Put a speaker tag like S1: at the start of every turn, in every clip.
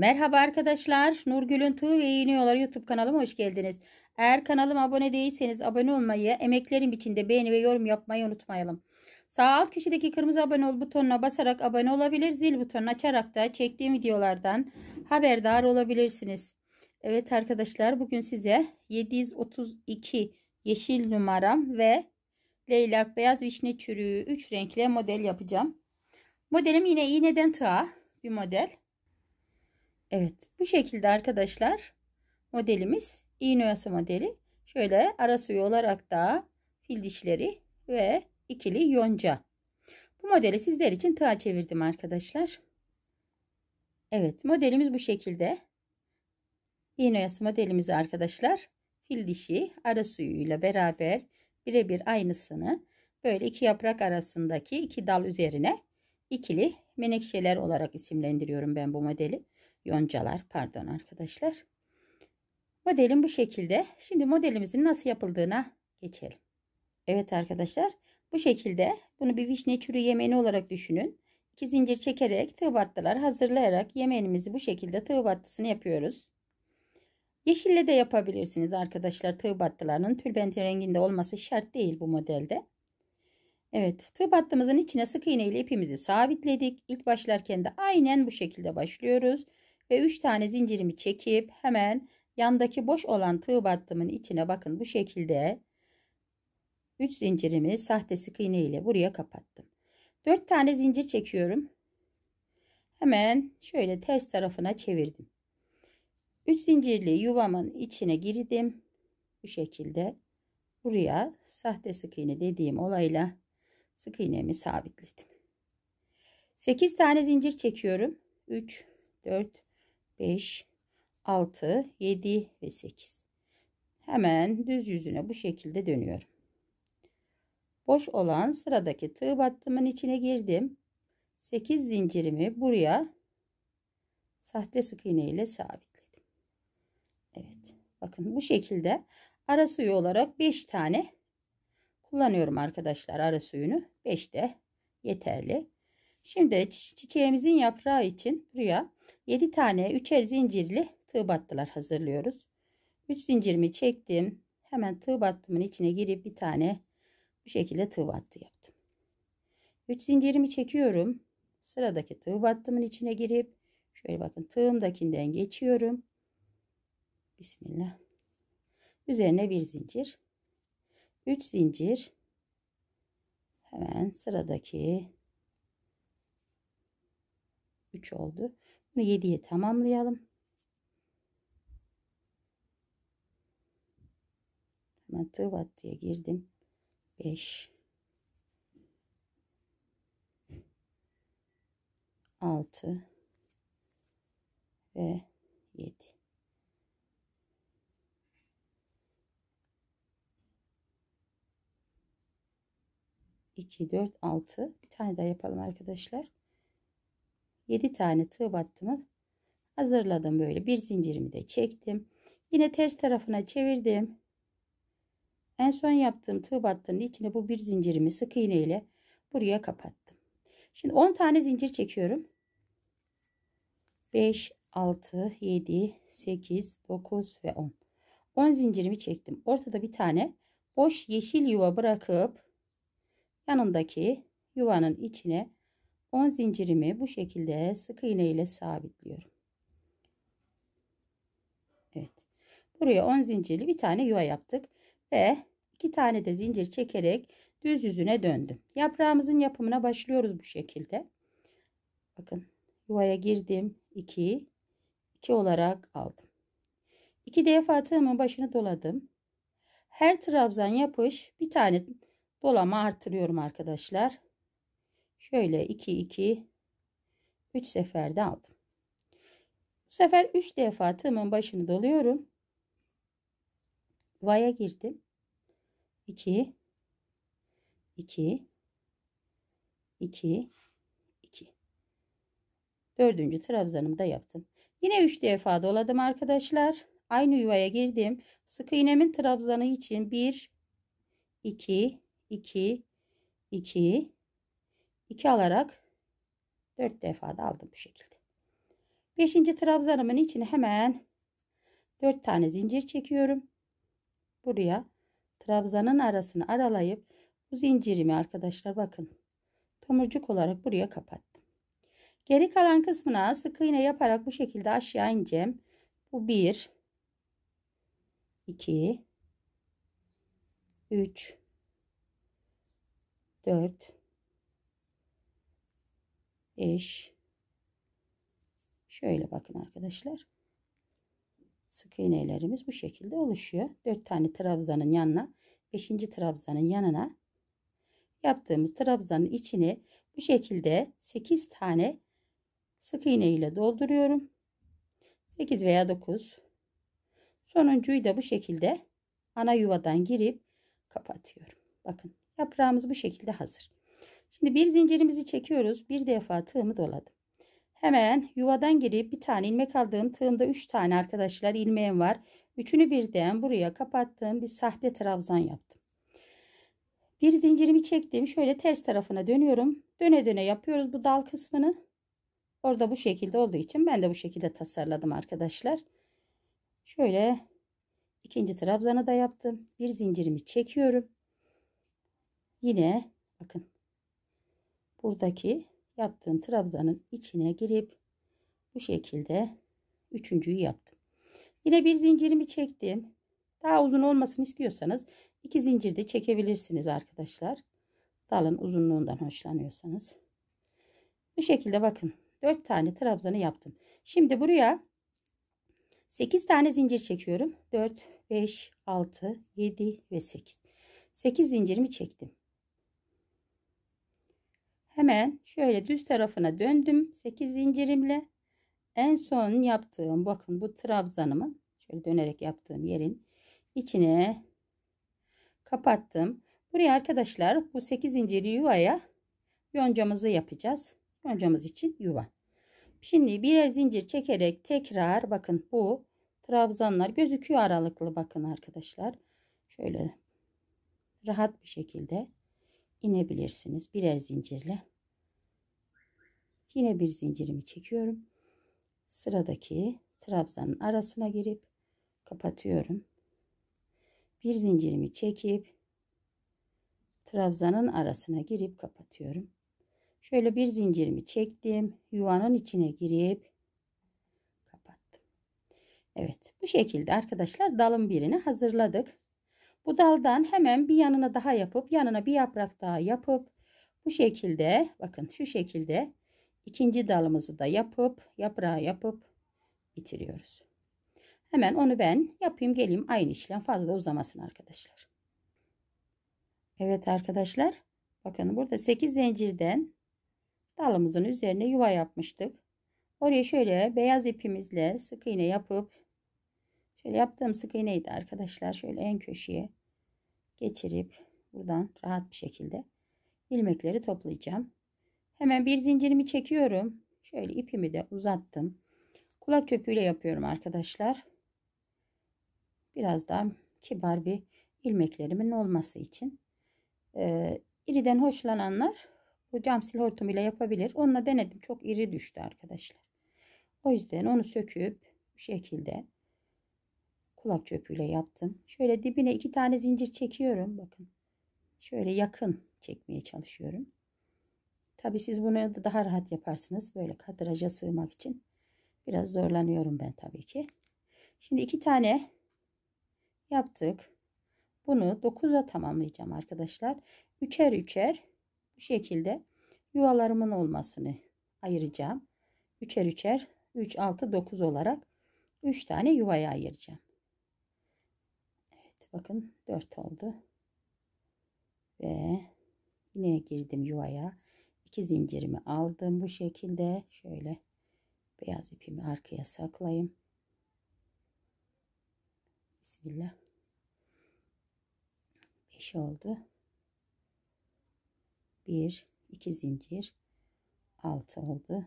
S1: Merhaba arkadaşlar. Nurgül'ün Tığ ve Eğiniyorlar YouTube kanalıma hoş geldiniz. Eğer kanalıma abone değilseniz abone olmayı, emeklerim için de beğeni ve yorum yapmayı unutmayalım. Sağ alt köşedeki kırmızı abone ol butonuna basarak abone olabilir, zil butonunu açarak da çektiğim videolardan haberdar olabilirsiniz. Evet arkadaşlar bugün size 732 yeşil numaram ve leylak beyaz vişne çürüğü 3 renkli model yapacağım. Modelim yine iğneden tığa bir model. Evet bu şekilde arkadaşlar modelimiz iğne oyası modeli. Şöyle ara suyu olarak da fil dişleri ve ikili yonca. Bu modeli sizler için tığa çevirdim arkadaşlar. Evet modelimiz bu şekilde. İğne oyası modelimiz arkadaşlar fil dişi ara suyuyla beraber birebir aynısını böyle iki yaprak arasındaki iki dal üzerine ikili menekşeler olarak isimlendiriyorum ben bu modeli yoncalar pardon arkadaşlar. Modelim bu şekilde. Şimdi modelimizin nasıl yapıldığına geçelim. Evet arkadaşlar bu şekilde bunu bir vişne çürü yemeğini olarak düşünün. İki zincir çekerek tığ battılar hazırlayarak yemeğimizi bu şekilde tığ battısını yapıyoruz. Yeşille de yapabilirsiniz arkadaşlar tığ battılarının tülbenti renginde olması şart değil bu modelde. Evet tığ battımızın içine sık iğne ile ipimizi sabitledik. İlk başlarken de aynen bu şekilde başlıyoruz ve 3 tane zincirimi çekip hemen yandaki boş olan tığ battımın içine bakın bu şekilde 3 zincirimi sahte sık iğne ile buraya kapattım. 4 tane zincir çekiyorum. Hemen şöyle ters tarafına çevirdim. 3 zincirli yuvamın içine girdim. Bu şekilde buraya sahte sık iğne dediğim olayla sık iğnemi sabitledim. 8 tane zincir çekiyorum. 3 4 5, 6, 7 ve 8. Hemen düz yüzüne bu şekilde dönüyorum. Boş olan sıradaki tığ battımın içine girdim. 8 zincirimi buraya sahte sık iğne ile sabitledim. Evet. Bakın bu şekilde ara suyu olarak 5 tane kullanıyorum arkadaşlar ara suyunu. 5 de yeterli. Şimdi çiçeğimizin yaprağı için buraya 7 tane üçer zincirli tığ battılar hazırlıyoruz. 3 zincirimi çektim. Hemen tığ battımın içine girip bir tane bu şekilde tığ battı yaptım. 3 zincirimi çekiyorum. Sıradaki tığ battımın içine girip şöyle bakın tığımdakinden geçiyorum. Bismillah. Üzerine bir zincir. 3 zincir. Hemen sıradaki 3 oldu. Bunu 7'ye tamamlayalım. Hemen tığ diye girdim. 5 6 ve 7 2 4 6 bir tane daha yapalım arkadaşlar 7 tane tığ battımı hazırladım böyle bir zincirimi de çektim yine ters tarafına çevirdim en son yaptığım tığ battının içine bu bir zincirimi sık iğne ile buraya kapattım şimdi 10 tane zincir çekiyorum 5 6 7 8 9 ve 10 10 zincirimi çektim ortada bir tane boş yeşil yuva bırakıp yanındaki yuvanın içine 10 zincirimi bu şekilde sık iğne ile sabitliyorum. Evet. Buraya 10 zincirli bir tane yuva yaptık ve iki tane de zincir çekerek düz yüzüne döndüm. Yaprağımızın yapımına başlıyoruz bu şekilde. Bakın yuvaya girdim. 2 2 olarak aldım. 2 defa tığımın başını doladım. Her trabzan yapış bir tane dolama artırıyorum arkadaşlar. Şöyle 2 2 3 seferde aldım. Bu sefer 3 defa tığımın başını doluyorum. Yuvaya girdim. 2 2 2 2 Dördüncü trabzanımı da yaptım. Yine 3 defa doladım arkadaşlar. Aynı yuvaya girdim. Sık iğnemin trabzanı için 1 2 2 2 2 alarak 4 defa da aldım bu şekilde. 5. trabzanımın içine hemen 4 tane zincir çekiyorum. Buraya trabzanın arasını aralayıp bu zincirimi arkadaşlar bakın tomurcuk olarak buraya kapattım. Geri kalan kısmına sık iğne yaparak bu şekilde aşağı ineceğim. Bu 1 2 3 4 eş. Şöyle bakın arkadaşlar. Sık iğnelerimiz bu şekilde oluşuyor. 4 tane trabzanın yanına 5. trabzanın yanına yaptığımız trabzanın içini bu şekilde 8 tane sık iğne ile dolduruyorum. 8 veya 9. Sonuncuyu da bu şekilde ana yuvadan girip kapatıyorum. Bakın yaprağımız bu şekilde hazır. Şimdi bir zincirimizi çekiyoruz. Bir defa tığımı doladım. Hemen yuvadan girip bir tane ilmek aldığım tığımda 3 tane arkadaşlar ilmeğim var. Üçünü birden buraya kapattım. Bir sahte trabzan yaptım. Bir zincirimi çektim. Şöyle ters tarafına dönüyorum. Döne döne yapıyoruz bu dal kısmını. Orada bu şekilde olduğu için ben de bu şekilde tasarladım arkadaşlar. Şöyle ikinci trabzanı da yaptım. Bir zincirimi çekiyorum. Yine bakın buradaki yaptığım trabzanın içine girip bu şekilde üçüncüyü yaptım. Yine bir zincirimi çektim. Daha uzun olmasını istiyorsanız iki zincir de çekebilirsiniz arkadaşlar. Dalın uzunluğundan hoşlanıyorsanız. Bu şekilde bakın. dört tane trabzanı yaptım. Şimdi buraya sekiz tane zincir çekiyorum. Dört, beş, altı, yedi ve sekiz. Sekiz zincirimi çektim. Hemen şöyle düz tarafına döndüm. 8 zincirimle. En son yaptığım bakın bu trabzanımın şöyle dönerek yaptığım yerin içine kapattım. Buraya arkadaşlar bu 8 zinciri yuvaya yoncamızı yapacağız. Yoncamız için yuva. Şimdi birer zincir çekerek tekrar bakın bu trabzanlar gözüküyor aralıklı bakın arkadaşlar. Şöyle rahat bir şekilde inebilirsiniz birer zincirle. Yine bir zincirimi çekiyorum. Sıradaki trabzanın arasına girip kapatıyorum. Bir zincirimi çekip trabzanın arasına girip kapatıyorum. Şöyle bir zincirimi çektim. Yuvanın içine girip kapattım. Evet bu şekilde arkadaşlar dalın birini hazırladık. Bu daldan hemen bir yanına daha yapıp yanına bir yaprak daha yapıp bu şekilde bakın şu şekilde ikinci dalımızı da yapıp yaprağı yapıp bitiriyoruz. Hemen onu ben yapayım geleyim aynı işlem fazla uzamasın arkadaşlar. Evet arkadaşlar bakın burada 8 zincirden dalımızın üzerine yuva yapmıştık. Oraya şöyle beyaz ipimizle sık iğne yapıp şöyle yaptığım sık iğneydi arkadaşlar. Şöyle en köşeye geçirip buradan rahat bir şekilde ilmekleri toplayacağım. Hemen bir zincirimi çekiyorum. Şöyle ipimi de uzattım. Kulak çöpüyle yapıyorum arkadaşlar. Biraz daha kibar bir ilmeklerimin olması için. Ee, iriden hoşlananlar bu cam sil hortumuyla yapabilir. Onunla denedim. Çok iri düştü arkadaşlar. O yüzden onu söküp bu şekilde kulak çöpüyle yaptım. Şöyle dibine iki tane zincir çekiyorum. Bakın. Şöyle yakın çekmeye çalışıyorum. Tabi siz bunu da daha rahat yaparsınız. Böyle kadraja sığmak için. Biraz zorlanıyorum ben tabii ki. Şimdi iki tane yaptık. Bunu 9'a tamamlayacağım arkadaşlar. Üçer üçer bu şekilde yuvalarımın olmasını ayıracağım. Üçer üçer 3 6 9 olarak 3 tane yuvaya ayıracağım. Evet bakın 4 oldu. Ve yine girdim yuvaya iki zincirimi aldım bu şekilde şöyle beyaz ipimi arkaya saklayayım Bismillah 5 oldu 1 2 zincir 6 oldu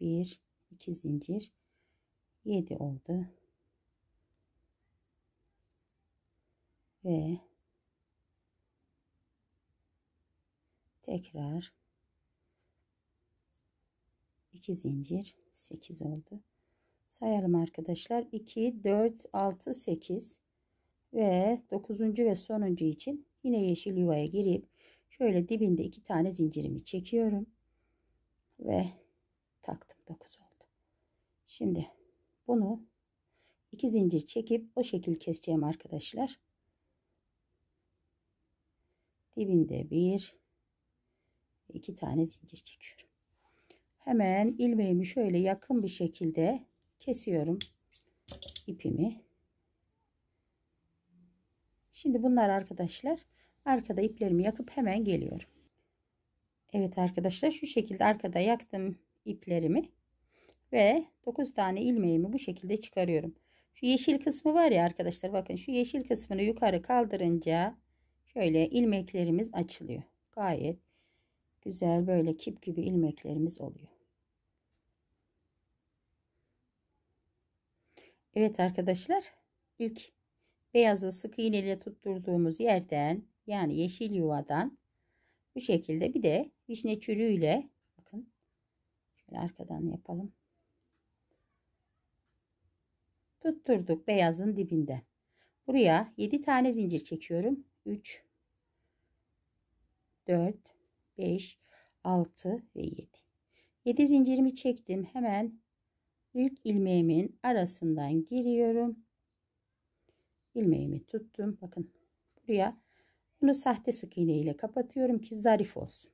S1: 1 2 zincir 7 oldu ve tekrar 2 zincir 8 oldu sayalım arkadaşlar 2 4 6 8 ve 9. ve sonuncu için yine yeşil yuvaya girip şöyle dibinde iki tane zincirimi çekiyorum ve taktım 9 oldu şimdi bunu iki zincir çekip o şekil keseceğim arkadaşlar dibinde bir iki tane zincir çekiyorum. Hemen ilmeğimi şöyle yakın bir şekilde kesiyorum ipimi. Şimdi bunlar arkadaşlar arkada iplerimi yakıp hemen geliyorum. Evet arkadaşlar şu şekilde arkada yaktım iplerimi ve 9 tane ilmeğimi bu şekilde çıkarıyorum. Şu yeşil kısmı var ya arkadaşlar bakın şu yeşil kısmını yukarı kaldırınca şöyle ilmeklerimiz açılıyor. Gayet güzel böyle kip gibi ilmeklerimiz oluyor. Evet arkadaşlar ilk beyazı sık iğne ile tutturduğumuz yerden yani yeşil yuvadan bu şekilde bir de vişne çürüğüyle bakın şöyle arkadan yapalım. Tutturduk beyazın dibinden. Buraya 7 tane zincir çekiyorum. 3 4 5, 6 ve 7. 7 zincirimi çektim. Hemen ilk ilmeğimin arasından giriyorum. Ilmeğimi tuttum. Bakın buraya bunu sahte sık iğne ile kapatıyorum ki zarif olsun.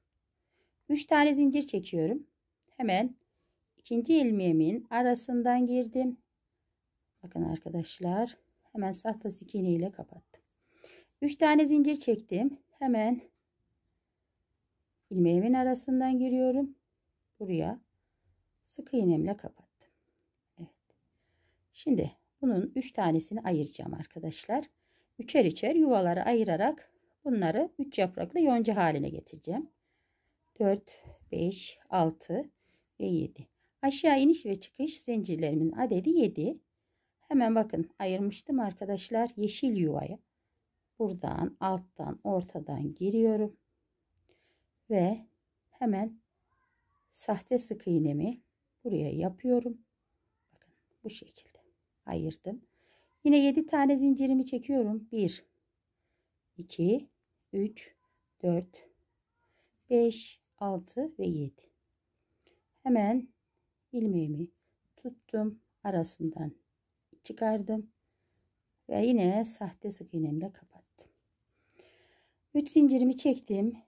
S1: 3 tane zincir çekiyorum. Hemen ikinci ilmeğimin arasından girdim. Bakın arkadaşlar hemen sahte sık iğne ile kapattım. 3 tane zincir çektim. Hemen ilmeğimin arasından giriyorum. Buraya sık iğnemle kapattım. Evet. Şimdi bunun 3 tanesini ayıracağım arkadaşlar. Üçer üçer yuvaları ayırarak bunları 3 yapraklı yonca haline getireceğim. 4, 5, 6 ve 7. Aşağı iniş ve çıkış zincirlerimin adedi 7. Hemen bakın ayırmıştım arkadaşlar yeşil yuvaya. Buradan alttan ortadan giriyorum ve hemen sahte sık iğnemi buraya yapıyorum. Bakın bu şekilde ayırdım. Yine 7 tane zincirimi çekiyorum. 1 2 3 4 5 6 ve 7. Hemen ilmeğimi tuttum, arasından çıkardım ve yine sahte sık iğnemle kapattım. 3 zincirimi çektim.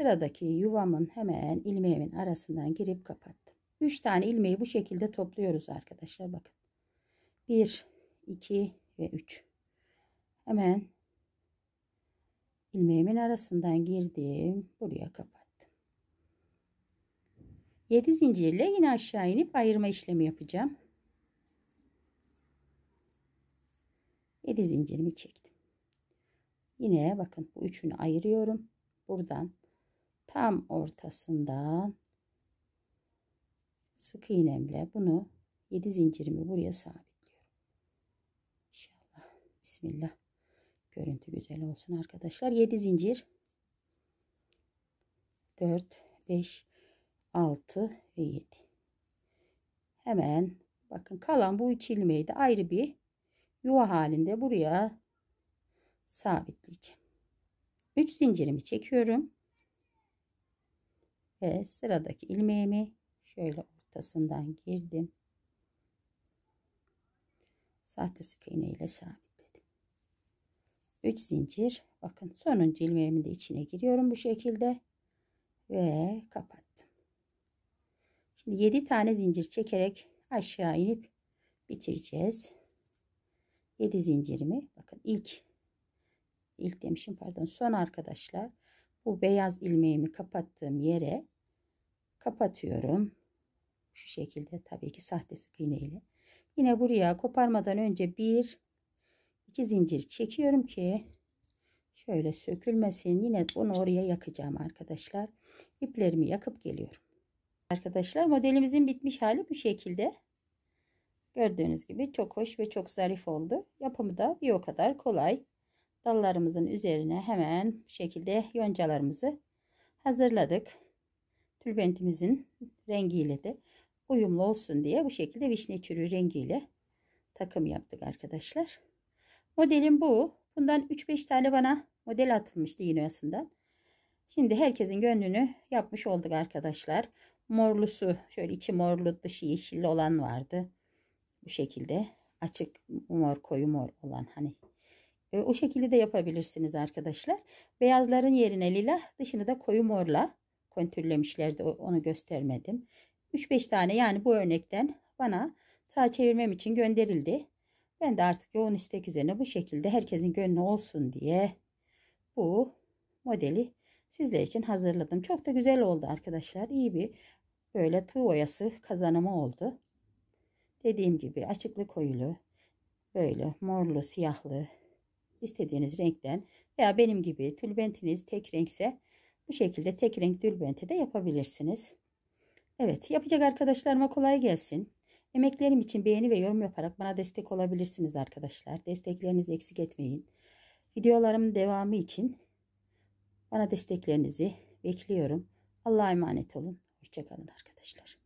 S1: Sıradaki yuvamın hemen ilmeğimin arasından girip kapattım. 3 tane ilmeği bu şekilde topluyoruz arkadaşlar bakın. 1, 2 ve 3. Hemen ilmeğimin arasından girdim. Buraya kapattım. 7 zincirle yine aşağı inip ayırma işlemi yapacağım. 7 zincirimi çektim. Yine bakın bu üçünü ayırıyorum. Buradan tam ortasından sık iğnemle bunu 7 zincirimi buraya sabitliyorum. İnşallah. Bismillah. Görüntü güzel olsun arkadaşlar. 7 zincir 4 5 6 ve 7. Hemen bakın kalan bu üç ilmeği de ayrı bir yuva halinde buraya sabitleyeceğim. 3 zincirimi çekiyorum. Ve sıradaki ilmeğimi şöyle ortasından girdim. Sahte sık iğne ile sabitledim. 3 zincir. Bakın sonuncu ilmeğimin de içine giriyorum bu şekilde. Ve kapattım. Şimdi 7 tane zincir çekerek aşağı inip bitireceğiz. 7 zincirimi bakın ilk ilk demişim pardon son arkadaşlar bu beyaz ilmeğimi kapattığım yere kapatıyorum. Şu şekilde tabii ki sahte sık iğne ile. Yine buraya koparmadan önce bir iki zincir çekiyorum ki şöyle sökülmesin. Yine bunu oraya yakacağım arkadaşlar. İplerimi yakıp geliyorum. Arkadaşlar modelimizin bitmiş hali bu şekilde. Gördüğünüz gibi çok hoş ve çok zarif oldu. Yapımı da bir o kadar kolay. Dallarımızın üzerine hemen bu şekilde yoncalarımızı hazırladık tülbentimizin rengiyle de uyumlu olsun diye bu şekilde vişne çürüğü rengiyle takım yaptık arkadaşlar. Modelim bu. Bundan 3-5 tane bana model atılmıştı yine aslında. Şimdi herkesin gönlünü yapmış olduk arkadaşlar. Morlusu şöyle içi morlu dışı yeşilli olan vardı. Bu şekilde açık mor koyu mor olan hani e, o şekilde de yapabilirsiniz arkadaşlar. Beyazların yerine lila dışını da koyu morla kontürlemişlerdi. Onu göstermedim. 3-5 tane yani bu örnekten bana sağ çevirmem için gönderildi. Ben de artık yoğun istek üzerine bu şekilde herkesin gönlü olsun diye bu modeli sizler için hazırladım. Çok da güzel oldu arkadaşlar. İyi bir böyle tığ oyası kazanımı oldu. Dediğim gibi açıklı koyulu, böyle morlu, siyahlı istediğiniz renkten veya benim gibi tülbentiniz tek renkse bu şekilde tek renk dülbenti de yapabilirsiniz. Evet yapacak arkadaşlarıma kolay gelsin. Emeklerim için beğeni ve yorum yaparak bana destek olabilirsiniz arkadaşlar. Desteklerinizi eksik etmeyin. Videolarımın devamı için bana desteklerinizi bekliyorum. Allah'a emanet olun. Hoşçakalın arkadaşlar.